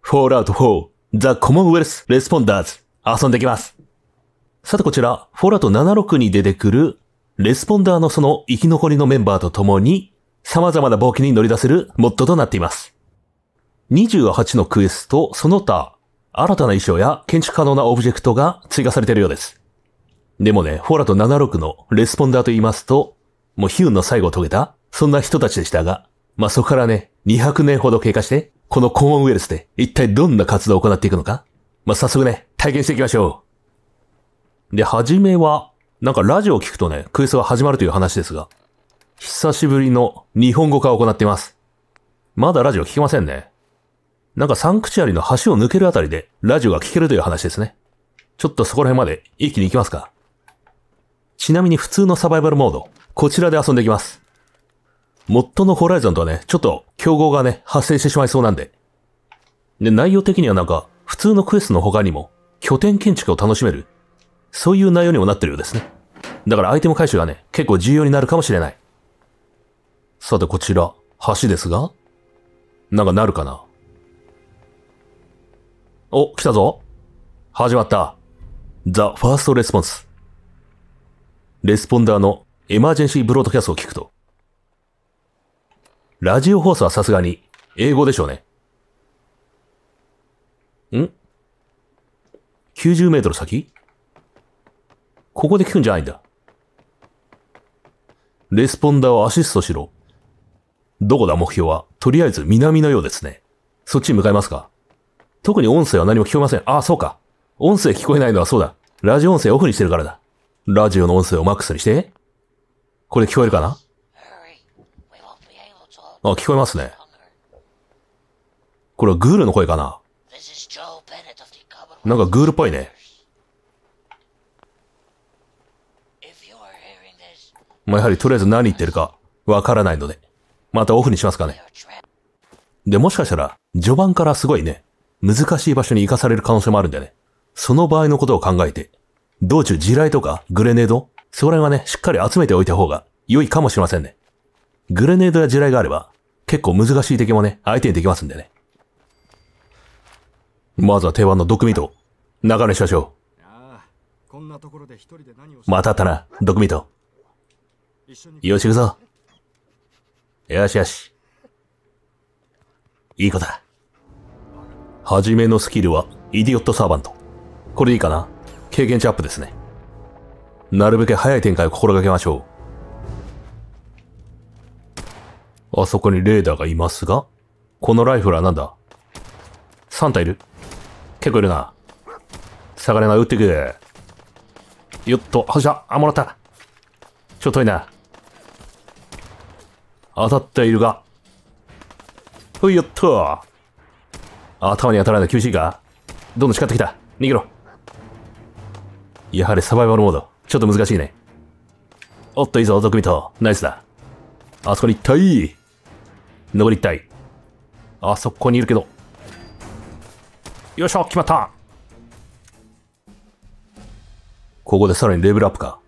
フォー o ウト4、ザ・コモンウェルス・レスポンダーズ、遊んできます。さてこちら、フォーラウト76に出てくる、レスポンダーのその生き残りのメンバーと共に、様々な冒険に乗り出せるモッドとなっています。28のクエスト、その他、新たな衣装や建築可能なオブジェクトが追加されているようです。でもね、フォーラと76のレスポンダーと言いますと、もうヒュンの最後を遂げた、そんな人たちでしたが、まあ、そこからね、200年ほど経過して、このコーンウェルスで一体どんな活動を行っていくのかまあ、早速ね、体験していきましょう。で、はじめは、なんかラジオを聞くとね、クエストが始まるという話ですが、久しぶりの日本語化を行っています。まだラジオ聞けませんね。なんかサンクチュアリの橋を抜けるあたりでラジオが聞けるという話ですね。ちょっとそこら辺まで一気に行きますか。ちなみに普通のサバイバルモード、こちらで遊んでいきます。モッドのホライゾンとはね、ちょっと競合がね、発生してしまいそうなんで。で、内容的にはなんか、普通のクエストの他にも、拠点建築を楽しめる、そういう内容にもなってるようですね。だからアイテム回収がね、結構重要になるかもしれない。さてこちら、橋ですが、なんかなるかなお、来たぞ。始まった。The First Response。レスポンダーのエマージェンシーブロードキャストを聞くと、ラジオ放送はさすがに、英語でしょうね。ん ?90 メートル先ここで聞くんじゃないんだ。レスポンダーをアシストしろ。どこだ目標は、とりあえず南のようですね。そっちに向かいますか特に音声は何も聞こえません。ああ、そうか。音声聞こえないのはそうだ。ラジオ音声オフにしてるからだ。ラジオの音声をマックスにして。これ聞こえるかなあ、聞こえますね。これはグールの声かななんかグールっぽいね。まあ、やはりとりあえず何言ってるかわからないので、またオフにしますかね。で、もしかしたら、序盤からすごいね、難しい場所に行かされる可能性もあるんだよね。その場合のことを考えて、道中地雷とかグレネード、そこら辺はね、しっかり集めておいた方が良いかもしれませんね。グレネードや地雷があれば、結構難しい敵もね、相手にできますんでね。まずは定番の毒味と、中根しましょう。またあったな、毒味と。よし行くぞ。よしよし。いい子だ。はじめのスキルは、イディオットサーバント。これでいいかな経験値アップですね。なるべく早い展開を心がけましょう。あそこにレーダーがいますがこのライフルはなんだ ?3 体いる結構いるな。下がれな、撃ってく。よっと、しゃ、あ、もらったちょっと遠いな。当たっているが。ほい、やった頭に当たらないの厳しいかどんどん叱ってきた。逃げろ。やはりサバイバルモード。ちょっと難しいね。おっと、いいぞ、クミと。ナイスだ。あそこに一体。登りたい。あそこにいるけど。よいしょ、決まったここでさらにレベルアップか。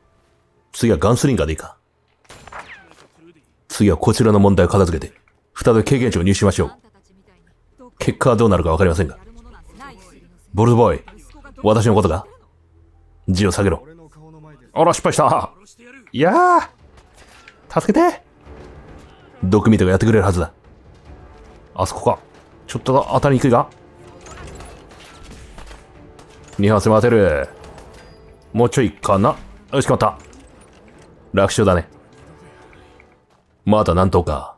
次はガンスリンガーでいいか。次はこちらの問題を片付けて、再び経験値を入手しましょう。結果はどうなるかわかりませんが。ボルトボーイ、私のことか字を下げろ。あら、失敗した。いやー、助けて毒味とかやってくれるはずだ。あそこか。ちょっと当たりにくいが。2発待てる。もうちょいかな。よし、決まった。楽勝だね。まだなんとか。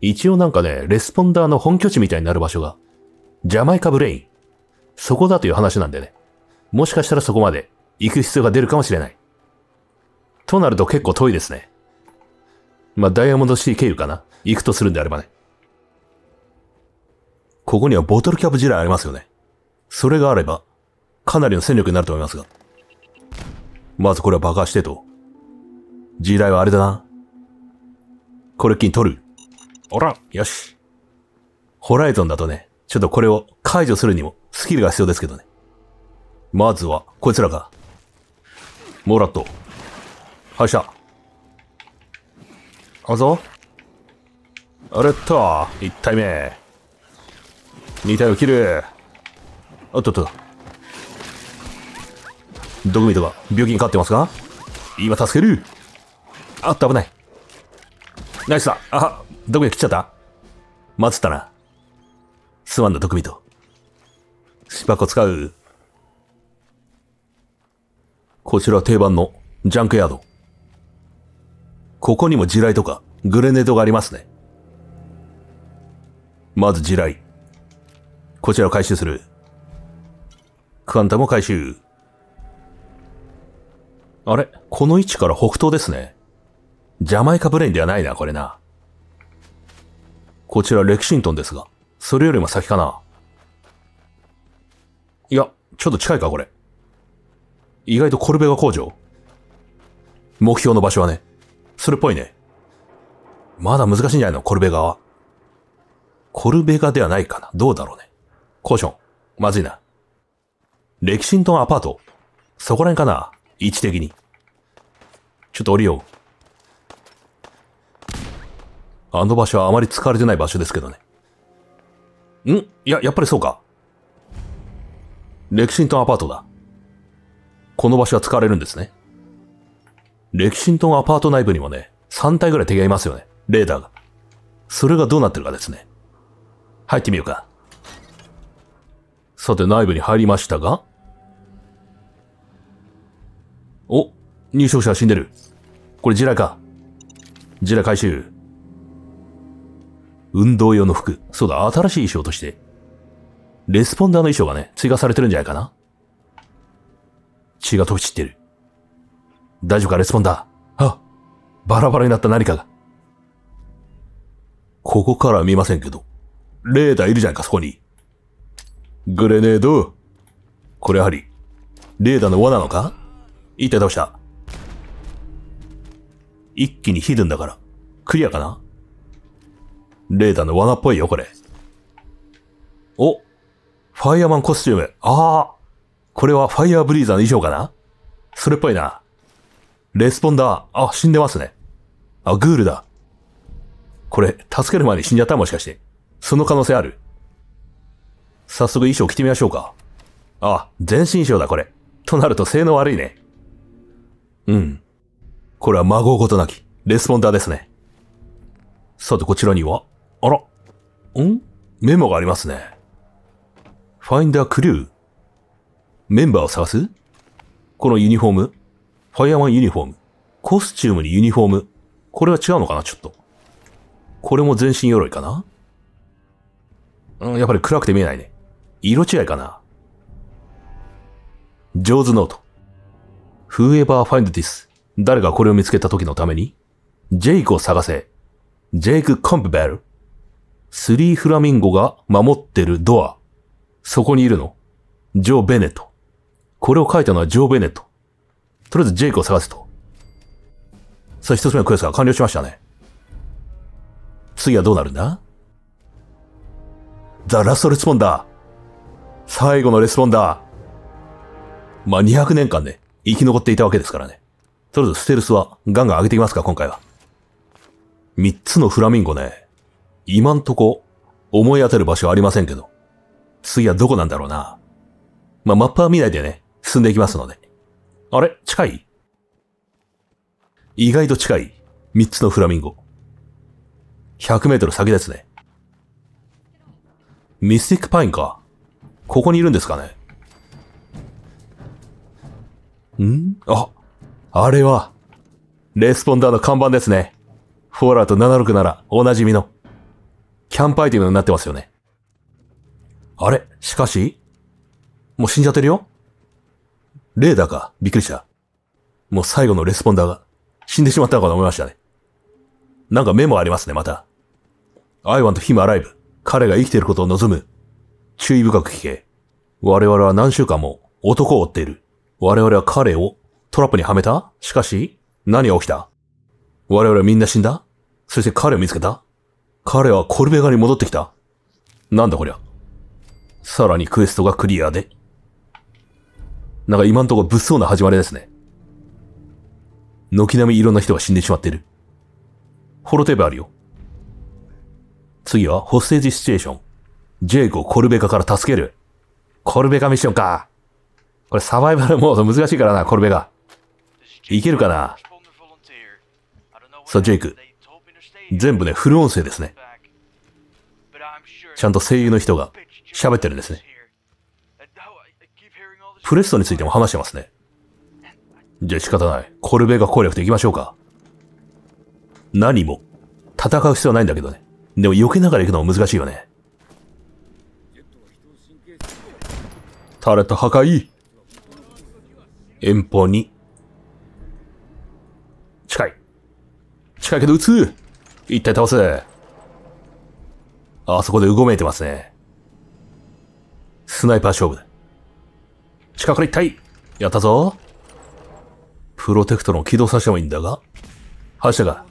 一応なんかね、レスポンダーの本拠地みたいになる場所が、ジャマイカブレイン。そこだという話なんでね。もしかしたらそこまで行く必要が出るかもしれない。となると結構遠いですね。まあ、ダイヤモンドシティ経由かな。行くとするんであればね。ここにはボトルキャップ地雷ありますよね。それがあれば、かなりの戦力になると思いますが。まずこれは爆破してと。地雷はあれだな。これ金取る。おらよし。ホライゾンだとね、ちょっとこれを解除するにもスキルが必要ですけどね。まずは、こいつらか。もらっと。はい、あぞあれっと1体目2体を切るあっとっと毒ミとか病気にかかってますか今助けるあっと危ないナイスだあ毒ミ切っちゃった待つったなすまんだ毒ミと芝子使うこちら定番のジャンクヤードここにも地雷とか、グレネードがありますね。まず地雷。こちらを回収する。クアンタも回収。あれこの位置から北東ですね。ジャマイカブレインではないな、これな。こちらレキシントンですが、それよりも先かな。いや、ちょっと近いか、これ。意外とコルベガ工場。目標の場所はね。それっぽいね。まだ難しいんじゃないのコルベガは。コルベガではないかな。どうだろうね。コーション。まずいな。レキシントンアパート。そこら辺かな位置的に。ちょっと降りよう。あの場所はあまり使われてない場所ですけどね。んいや、やっぱりそうか。レキシントンアパートだ。この場所は使われるんですね。歴史トンアパート内部にもね、3体ぐらい敵がいますよね。レーダーが。それがどうなってるかですね。入ってみようか。さて、内部に入りましたが。お、入賞者は死んでる。これ地雷か。地雷回収。運動用の服。そうだ、新しい衣装として。レスポンダーの衣装がね、追加されてるんじゃないかな。血が飛び散ってる。大丈夫かレスポンダー。あ、バラバラになった何かが。ここからは見ませんけど。レーダーいるじゃんか、そこに。グレネード。これやはり、レーダーの輪なのか一体倒した。一気にヒルンだから、クリアかなレーダーの罠っぽいよ、これ。おファイアマンコスチューム。ああこれはファイアーブリーザーの衣装かなそれっぽいな。レスポンダー。あ、死んでますね。あ、グールだ。これ、助ける前に死んじゃったもしかして。その可能性ある。早速衣装着てみましょうか。あ、全身衣装だ、これ。となると性能悪いね。うん。これは孫ごとなき、レスポンダーですね。さて、こちらには、あら、んメモがありますね。ファインダークルー。メンバーを探すこのユニフォームファイアマンユニフォーム。コスチュームにユニフォーム。これは違うのかな、ちょっと。これも全身鎧かなうん、やっぱり暗くて見えないね。色違いかな上手ノート。フーエバーファイン n d t h 誰がこれを見つけた時のためにジェイクを探せ。ジェイク・コンプベル。スリー・フラミンゴが守ってるドア。そこにいるの。ジョー・ベネット。これを書いたのはジョー・ベネット。とりあえずジェイクを探せと。さあ、一つ目のクエストが完了しましたね。次はどうなるんだザ・ラストレスポンダー。最後のレスポンダー。まあ、200年間ね、生き残っていたわけですからね。とりあえずステルスはガンガン上げていきますか、今回は。3つのフラミンゴね、今んとこ思い当たる場所はありませんけど、次はどこなんだろうな。まあ、マッパは見ないでね、進んでいきますので。あれ近い意外と近い。3つのフラミンゴ。100メートル先ですね。ミスティックパインか。ここにいるんですかねんあ、あれは、レスポンダーの看板ですね。フォーラーと76ならおなじみの。キャンプアイテムになってますよね。あれしかしもう死んじゃってるよレーダーか。びっくりした。もう最後のレスポンダーが死んでしまったのかと思いましたね。なんかメモありますね、また。アイワンとヒムアライブ。彼が生きていることを望む。注意深く聞け。我々は何週間も男を追っている。我々は彼をトラップにはめたしかし、何が起きた我々はみんな死んだそして彼を見つけた彼はコルベガに戻ってきたなんだこりゃ。さらにクエストがクリアで、なんか今んとこ物騒な始まりですね。軒並みいろんな人が死んでしまっている。ホロテープあるよ。次は、ホステージシチュエーション。ジェイクをコルベカから助ける。コルベカミッションか。これサバイバルモード難しいからな、コルベカ。いけるかなさあ、ジェイク。全部ね、フル音声ですね。ちゃんと声優の人が喋ってるんですね。プレストについても話してますね。じゃあ仕方ない。コルベが攻略で行きましょうか。何も。戦う必要はないんだけどね。でも避けながら行くのも難しいよね。タレット破壊。遠方に。近い。近いけど撃つ一体倒す。あそこでうごめいてますね。スナイパー勝負だ。近から一体やったぞプロテクトの起動させてもいいんだが発射が。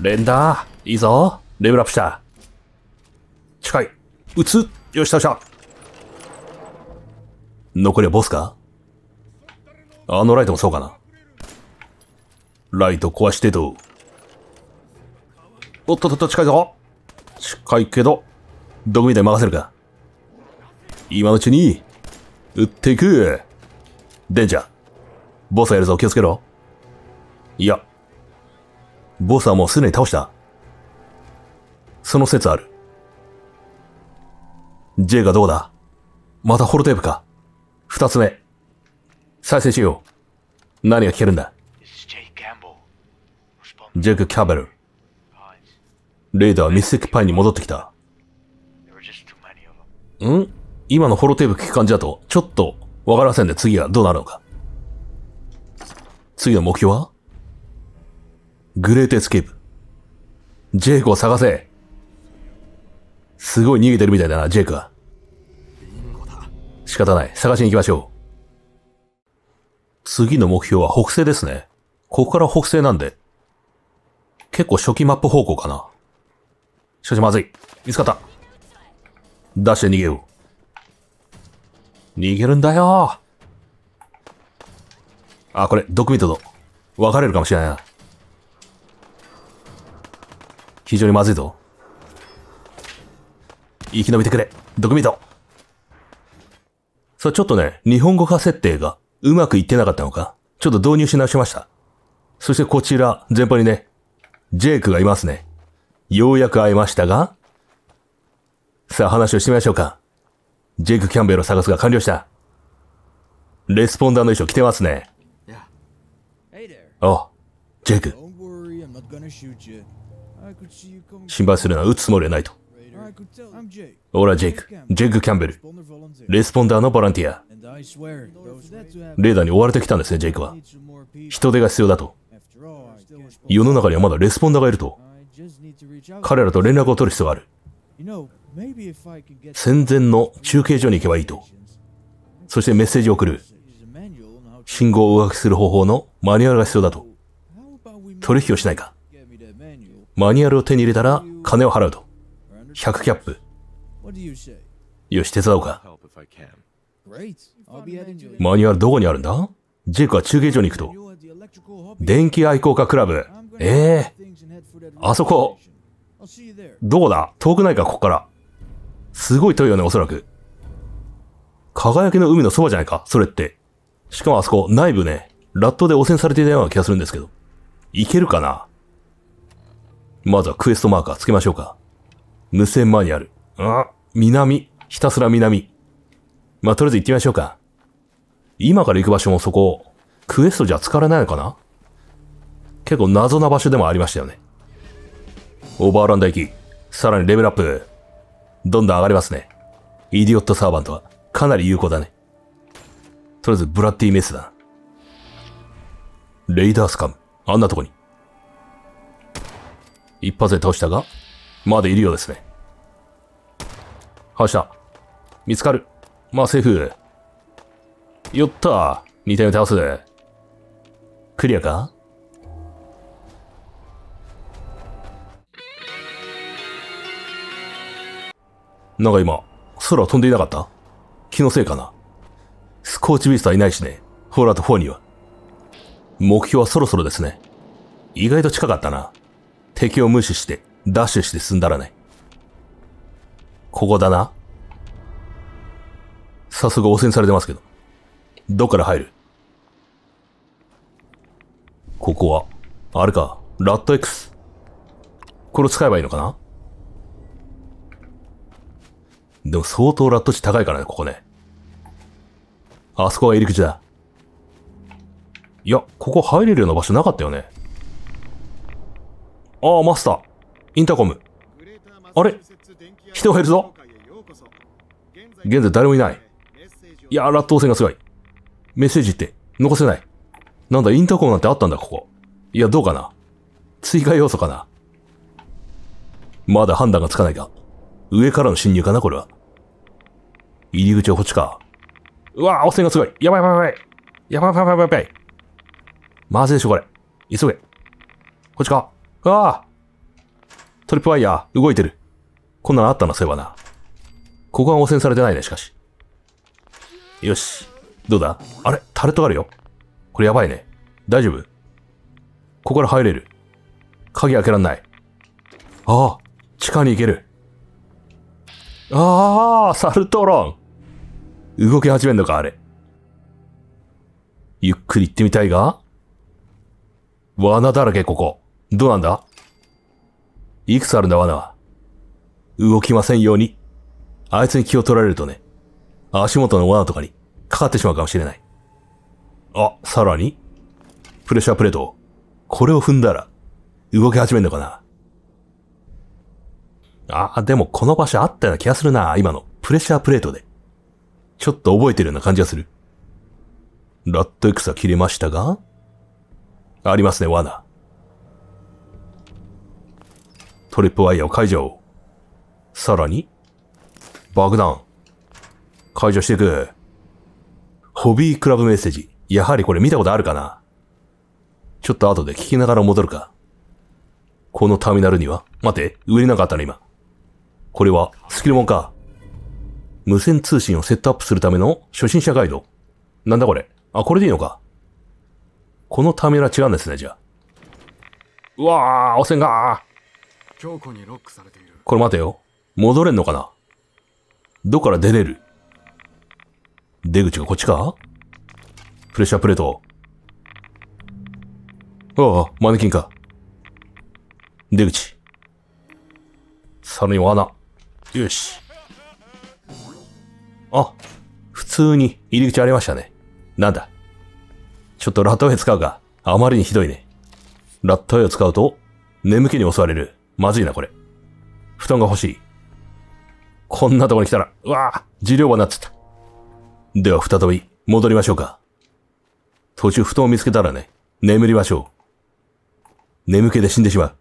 連打いいぞレベルアップした近い撃つよし倒した残りはボスかあのライトもそうかなライト壊してどうおっとっとっと近いぞ近いけど、毒みたいに任せるか。今のうちに、撃っていく。デンジャー。ボスやるぞ、気をつけろ。いや。ボスはもうすでに倒した。その説ある。J がどうだまたホロテープか。二つ目。再生しよう。何が聞けるんだジェイク・キャベル。レイダーはミスティック・パインに戻ってきた。ん今のホロテープ聞く感じだと、ちょっとわからせんで次はどうなるのか。次の目標はグレートエスケープ。ジェイクを探せ。すごい逃げてるみたいだな、ジェイクは。仕方ない。探しに行きましょう。次の目標は北西ですね。ここから北西なんで。結構初期マップ方向かな。しかしまずい。見つかった。出して逃げよう。逃げるんだよあ、これ、毒味とと分かれるかもしれないな。非常にまずいぞ。生き延びてくれ、毒味と。さあ、ちょっとね、日本語化設定がうまくいってなかったのか、ちょっと導入し直しました。そしてこちら、前方にね、ジェイクがいますね。ようやく会えましたが、さあ話をしてみましょうか。ジェイク・キャンベルを探すが完了した。レスポンダーの衣装着てますね。あ、ジェイク。心配するのは撃つつもりはないと。俺はジェイク。ジェイク・キャンベル。レスポンダーのボランティア。レーダーに追われてきたんですね、ジェイクは。人手が必要だと。世の中にはまだレスポンダーがいると。彼らと連絡を取る必要がある。戦前の中継所に行けばいいと。そしてメッセージを送る。信号を上書きする方法のマニュアルが必要だと。取引をしないか。マニュアルを手に入れたら金を払うと。100キャップ。よし、手伝おうか。マニュアルどこにあるんだジェイクは中継所に行くと。電気愛好家クラブ。ええー、あそこ。どこだ遠くないか、ここから。すごい遠いよね、おそらく。輝きの海のそばじゃないか、それって。しかもあそこ、内部ね、ラットで汚染されていたような気がするんですけど。いけるかなまずはクエストマーカーつけましょうか。無線マニュアル。あ、南。ひたすら南。まあ、とりあえず行ってみましょうか。今から行く場所もそこ、クエストじゃ疲れないのかな結構謎な場所でもありましたよね。オーバーランド駅、さらにレベルアップ。どんどん上がりますね。イディオットサーバントはかなり有効だね。とりあえずブラッディメスだレイダースカム。あんなとこに。一発で倒したが、まだいるようですね。倒した。見つかる。まあ、セーフ。よった。二体目倒す。クリアかなんか今、空飛んでいなかった気のせいかなスコーチビーストはいないしね。フォーラート4には。目標はそろそろですね。意外と近かったな。敵を無視して、ダッシュして進んだらね。ここだな。早速汚染されてますけど。どっから入るここは、あれか、ラット X。これを使えばいいのかなでも相当ラット値高いからね、ここね。あそこが入り口だ。いや、ここ入れるような場所なかったよね。ああ、マスター。インターコム。あれ人がいるぞ。現在誰もいない。いや、ラット汚染がすごい。メッセージって、残せない。なんだ、インターコムなんてあったんだ、ここ。いや、どうかな。追加要素かな。まだ判断がつかないか。上からの侵入かな、これは。入り口はこっちか。うわぁ、汚染がすごい。やばいやばいやばい。やばいやばいやばい。まずいでしょ、これ。急げ。こっちか。うわぁ。トリップワイヤー、動いてる。こんなのあったな、そういえばな。ここは汚染されてないね、しかし。よし。どうだあれタレットがあるよ。これやばいね。大丈夫ここから入れる。鍵開けらんない。ああ、地下に行ける。ああ、サルトロン。動き始めんのか、あれ。ゆっくり行ってみたいが。罠だらけ、ここ。どうなんだいくつあるんだ、罠。は。動きませんように。あいつに気を取られるとね、足元の罠とかにかかってしまうかもしれない。あ、さらにプレッシャープレート。これを踏んだら、動き始めんのかなああ、でもこの場所あったような気がするな、今の。プレッシャープレートで。ちょっと覚えてるような感じがする。ラットエクサ切れましたがありますね、罠。トリップワイヤーを解除。さらに、爆弾。解除していく。ホビークラブメッセージ。やはりこれ見たことあるかなちょっと後で聞きながら戻るか。このターミナルには待って、上になかあったな、今。これは、スキルモンか。無線通信をセットアップするための初心者ガイド。なんだこれあ、これでいいのか。このターミナル違うんですね、じゃあ。うわぁ、汚染が強固にロックされている。これ待てよ。戻れんのかなどっから出れる出口がこっちかプレッシャープレート。ああ、マネキンか。出口。さらに罠。よし。あ、普通に入り口ありましたね。なんだ。ちょっとラットウェイ使うか。あまりにひどいね。ラットウェイを使うと、眠気に襲われる。まずいな、これ。布団が欲しい。こんなとこに来たら、うわぁ、治療場になっちゃった。では、再び、戻りましょうか。途中、布団を見つけたらね、眠りましょう。眠気で死んでしまう。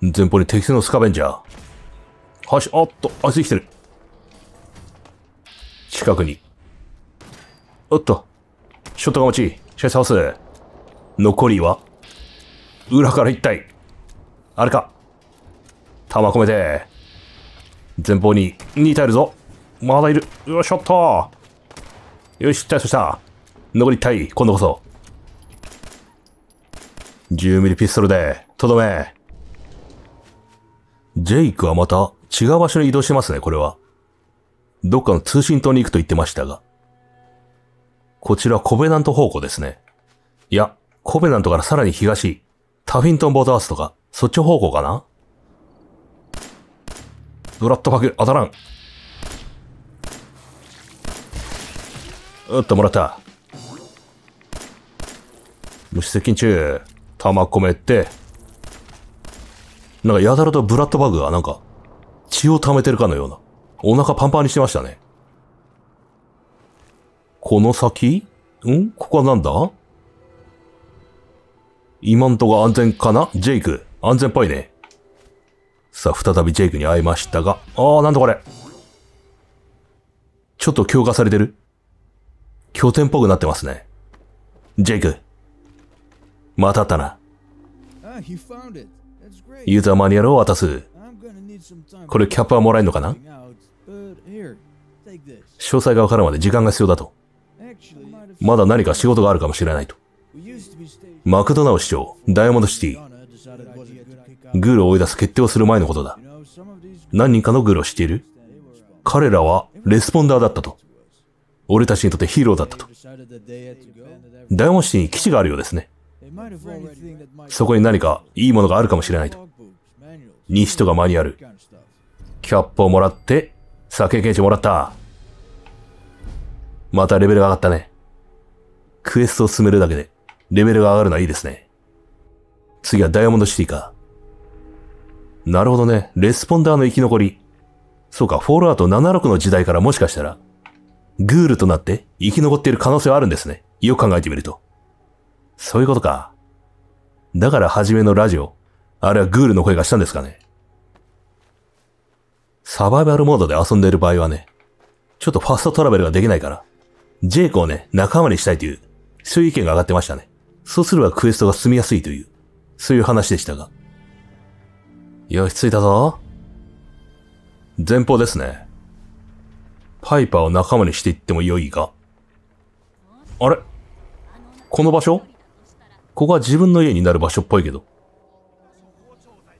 前方に適正のスカベンジャー。箸、あっと、あ生きてる。近くに。おっと。ショットが持ち、試ハウス。残りは裏から一体。あれか。弾込めて。前方に2体いるぞ。まだいる。よし、ショット。よし、対処した。残り1体、今度こそ。10ミリピストルで、とどめ。ジェイクはまた違う場所に移動してますね、これは。どっかの通信塔に行くと言ってましたが。こちらコベナント方向ですね。いや、コベナントからさらに東、タフィントンボートアースとか、そっち方向かなドラッドパク、当たらん。うっと、もらった。無視接近中、弾込めて、なんかやたらとブラッドバグがなんか血を溜めてるかのような、お腹パンパンにしてましたね。この先んここはなんだ今んとこ安全かなジェイク。安全っぽいね。さあ、再びジェイクに会いましたが。ああ、なんだこれ。ちょっと強化されてる拠点っぽくなってますね。ジェイク。またあったな。ユーザーマニュアルを渡す。これキャップはもらえるのかな詳細がわかるまで時間が必要だと。まだ何か仕事があるかもしれないと。マクドナウ市長、ダイヤモンドシティ。グールを追い出す決定をする前のことだ。何人かのグールを知っている彼らはレスポンダーだったと。俺たちにとってヒーローだったと。ダイヤモンドシティに基地があるようですね。そこに何かいいものがあるかもしれないと。西とがマニュアル。キャップをもらって、酒検事もらった。またレベルが上がったね。クエストを進めるだけで、レベルが上がるのはいいですね。次はダイヤモンドシティか。なるほどね。レスポンダーの生き残り。そうか、フォールアウト76の時代からもしかしたら、グールとなって生き残っている可能性はあるんですね。よく考えてみると。そういうことか。だから初めのラジオ、あれはグールの声がしたんですかね。サバイバルモードで遊んでいる場合はね、ちょっとファストトラベルができないから、ジェイクをね、仲間にしたいという、そういう意見が上がってましたね。そうすればクエストが進みやすいという、そういう話でしたが。よし、着いたぞ。前方ですね。パイパーを仲間にしていっても良いが。あれこの場所ここは自分の家になる場所っぽいけど。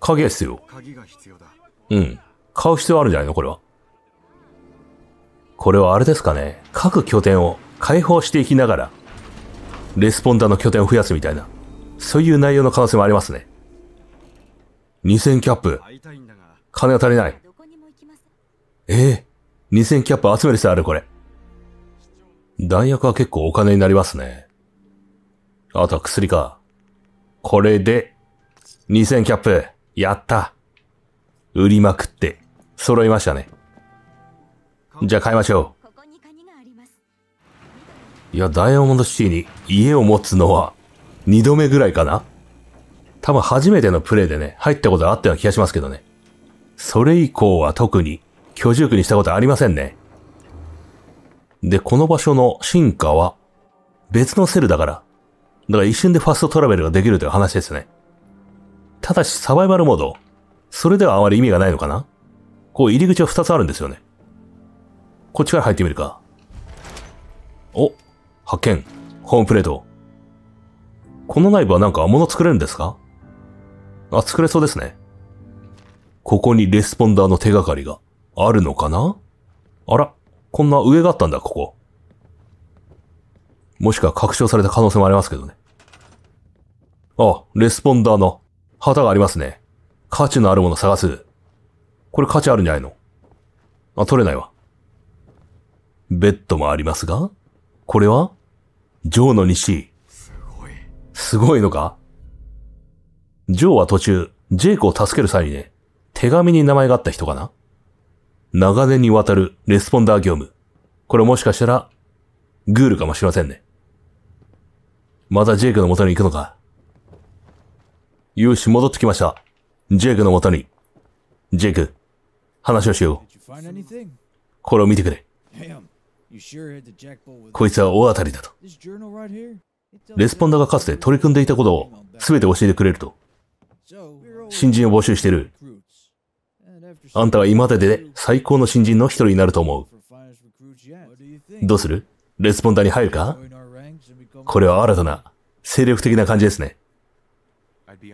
鍵で必要。鍵が必要だ。うん。買う必要あるんじゃないのこれは。これはあれですかね。各拠点を解放していきながら、レスポンダーの拠点を増やすみたいな。そういう内容の可能性もありますね。2000キャップ。金が足りない。ええー、2000キャップ集める必要あるこれ。弾薬は結構お金になりますね。あとは薬か。これで、2000キャップ、やった。売りまくって、揃いましたね。じゃあ買いましょう。いや、ダイヤモンドシティに家を持つのは、2度目ぐらいかな多分初めてのプレイでね、入ったことあったような気がしますけどね。それ以降は特に居住区にしたことありませんね。で、この場所の進化は別のセルだからだから一瞬でファストトラベルができるという話ですね。ただしサバイバルモード、それではあまり意味がないのかなこう入り口は2つあるんですよね。こっちから入ってみるか。お、発見。ホームプレート。この内部はなんか物作れるんですかあ、作れそうですね。ここにレスポンダーの手がかりがあるのかなあら、こんな上があったんだ、ここ。もしくは拡張された可能性もありますけどね。あ、レスポンダーの旗がありますね。価値のあるもの探す。これ価値あるんじゃないのあ、取れないわ。ベッドもありますが、これはジョーの西。すごい。すごいのかジョーは途中、ジェイクを助ける際にね、手紙に名前があった人かな長年にわたるレスポンダー業務。これもしかしたら、グールかもしれませんね。またジェイクの元に行くのかよし、戻ってきました。ジェイクの元に。ジェイク、話をしよう。これを見てくれ。こいつは大当たりだと。レスポンダーがかつて取り組んでいたことを全て教えてくれると。新人を募集してる。あんたは今までで最高の新人の一人になると思う。どうするレスポンダーに入るかこれは新たな、精力的な感じですね。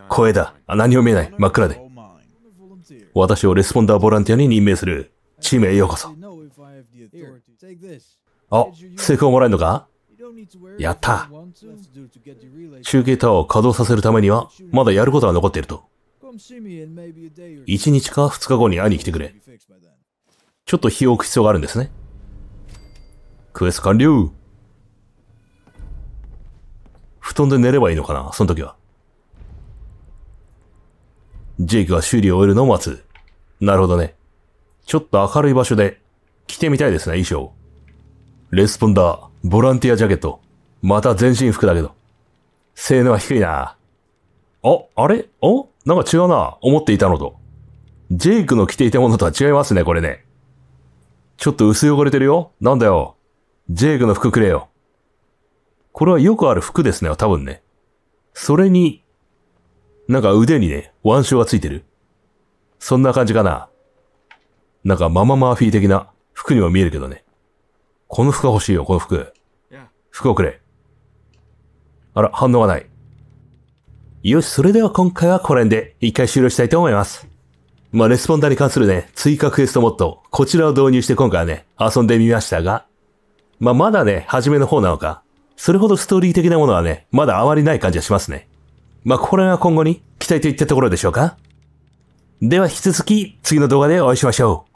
声だ。あ、何も見えない。真っ暗で。私をレスポンダーボランティアに任命する。チームへようこそ。あ、成功もらえるのかやった中継タワーを稼働させるためには、まだやることが残っていると。1日か2日後に会いに来てくれ。ちょっと日を置く必要があるんですね。クエスト完了布団で寝ればいいのかな、その時は。ジェイクが修理を終えるのを待つ。なるほどね。ちょっと明るい場所で着てみたいですね、衣装。レスポンダー、ボランティアジャケット。また全身服だけど。性能は低いな。あ、あれおなんか違うな。思っていたのと。ジェイクの着ていたものとは違いますね、これね。ちょっと薄汚れてるよ。なんだよ。ジェイクの服くれよ。これはよくある服ですね、多分ね。それに、なんか腕にね、腕章がついてる。そんな感じかな。なんかマママーフィー的な服にも見えるけどね。この服が欲しいよ、この服。服をくれ。あら、反応がない。よし、それでは今回はこれで一回終了したいと思います。まあ、レスポンダーに関するね、追加クエストモッド、こちらを導入して今回はね、遊んでみましたが、まあ、まだね、初めの方なのか、それほどストーリー的なものはね、まだあまりない感じはしますね。まあ、これは今後に期待といったところでしょうか。では引き続き次の動画でお会いしましょう。